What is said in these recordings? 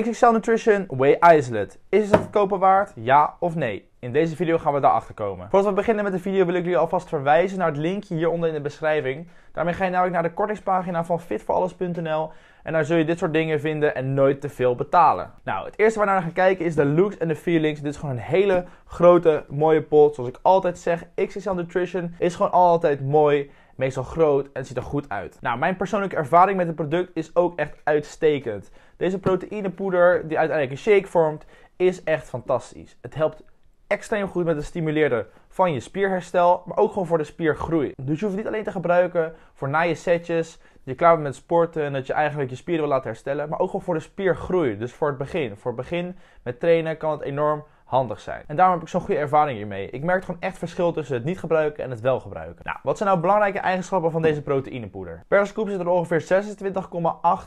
XXL Nutrition Whey Isolate. Is het verkopen waard? Ja of nee? In deze video gaan we daarachter komen. Voordat we beginnen met de video wil ik jullie alvast verwijzen naar het linkje hieronder in de beschrijving. Daarmee ga je namelijk naar de kortingspagina van fitvooralles.nl en daar zul je dit soort dingen vinden en nooit te veel betalen. Nou, het eerste waar we naar gaan kijken is de looks en de feelings. Dit is gewoon een hele grote, mooie pot. Zoals ik altijd zeg, XXL Nutrition is gewoon altijd mooi meestal groot en ziet er goed uit. Nou, mijn persoonlijke ervaring met het product is ook echt uitstekend. Deze proteïnepoeder, die uiteindelijk een shake vormt, is echt fantastisch. Het helpt extreem goed met het stimuleren van je spierherstel, maar ook gewoon voor de spiergroei. Dus je hoeft het niet alleen te gebruiken voor na je setjes, je klaar bent met sporten en dat je eigenlijk je spieren wil laten herstellen, maar ook gewoon voor de spiergroei. Dus voor het begin. Voor het begin met trainen kan het enorm handig zijn. En daarom heb ik zo'n goede ervaring hiermee. Ik merk gewoon echt verschil tussen het niet gebruiken en het wel gebruiken. Nou, wat zijn nou belangrijke eigenschappen van deze proteïnepoeder? Per scoop zit er ongeveer 26,8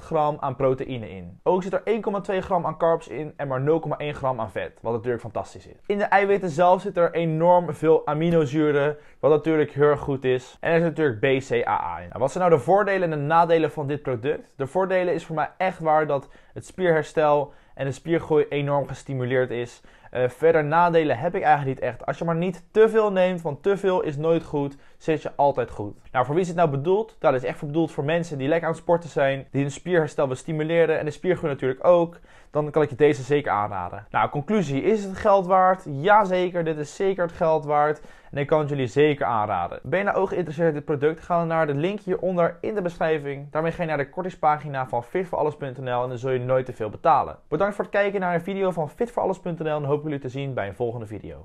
gram aan proteïne in. Ook zit er 1,2 gram aan carbs in en maar 0,1 gram aan vet, wat natuurlijk fantastisch is. In de eiwitten zelf zit er enorm veel aminozuren, wat natuurlijk heel erg goed is. En er zit natuurlijk BCAA in. Nou, wat zijn nou de voordelen en de nadelen van dit product? De voordelen is voor mij echt waar dat het spierherstel en de spiergroei enorm gestimuleerd is. Eh, verder nadelen heb ik eigenlijk niet echt. Als je maar niet te veel neemt, want te veel is nooit goed, zit je altijd goed. Nou, voor wie is het nou bedoeld? Nou, dat is echt bedoeld voor mensen die lekker aan het sporten zijn, die hun spierherstel willen stimuleren en de spiergroei natuurlijk ook. Dan kan ik je deze zeker aanraden. Nou, conclusie: is het geld waard? Jazeker, dit is zeker het geld waard. En ik kan het jullie zeker aanraden. Ben je nou ook geïnteresseerd in dit product? Ga dan naar de link hieronder in de beschrijving. Daarmee ga je naar de kortingspagina van fitvooralles.nl en dan zul je nooit te veel betalen. Bedankt voor het kijken naar een video van fitvooralles.nl en hoop jullie te zien bij een volgende video.